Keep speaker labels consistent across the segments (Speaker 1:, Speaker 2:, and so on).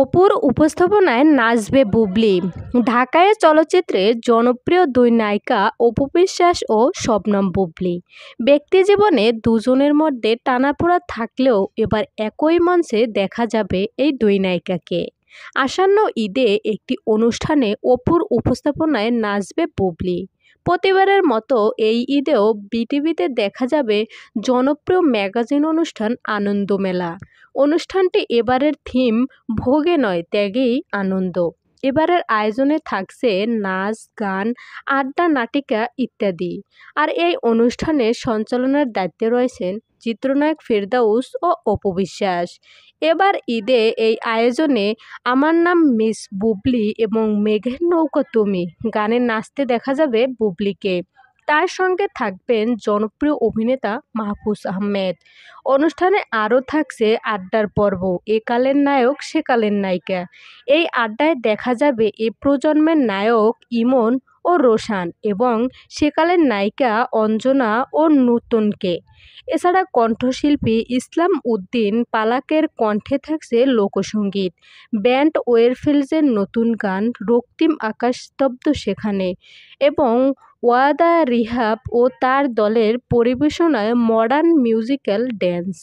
Speaker 1: অপুর উপস্থাপনায় নাচবে বুবলি ঢাকায় চলচ্চিত্রের জনপ্রিয় দুই নায়িকা অপু বিশ্বাস ও শবনম বুবলি ব্যক্তি জীবনে দুজনের মধ্যে টানাপোড়া থাকলেও এবার একই মঞ্চে দেখা যাবে এই দুই নায়িকাকে আসন্ন ঈদে একটি অনুষ্ঠানে অপুর উপস্থাপনায় নাচবে বুবলি প্রতিবারের মতো এই ঈদেও বিটিভিতে দেখা যাবে জনপ্রিয় ম্যাগাজিন অনুষ্ঠান আনন্দমেলা অনুষ্ঠানটি এবারের থিম ভোগে নয় ত্যাগেই আনন্দ এবারের আয়োজনে থাকছে নাচ গান আড্ডা নাটিকা ইত্যাদি আর এই অনুষ্ঠানে সঞ্চালনের দায়িত্বে রয়েছেন চিত্রনায়ক ফেরদাউস ও অপবিশ্বাস এবার ঈদে এই আয়োজনে আমার নাম মিস বুবলি এবং মেঘের নৌকা তুমি গানে নাচতে দেখা যাবে বুবলিকে তার সঙ্গে থাকবেন জনপ্রিয় অভিনেতা মাহফুজ আহমেদ অনুষ্ঠানে আরও থাকছে আড্ডার পর্ব একালের নায়ক সেকালের নায়িকা এই আড্ডায় দেখা যাবে এ প্রজন্মের নায়ক ইমন ও রোশান এবং সেকালের নায়িকা অঞ্জনা ও নূতনকে এছাড়া কণ্ঠশিল্পী ইসলাম উদ্দিন পালাকের কণ্ঠে থাকছে লোকসঙ্গীত ব্যান্ড ওয়েরফিল্ডসের নতুন গান রক্তিম আকাশ স্তব্ধ সেখানে এবং ওয়াদা রিহাব ও তার দলের পরিবেশনায় মডার্ন মিউজিক্যাল ড্যান্স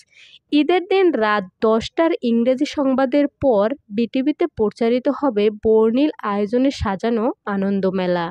Speaker 1: ঈদের দিন রাত দশটার ইংরেজি সংবাদের পর বিটিভিতে প্রচারিত হবে বর্ণিল আয়োজনে সাজানো আনন্দমেলা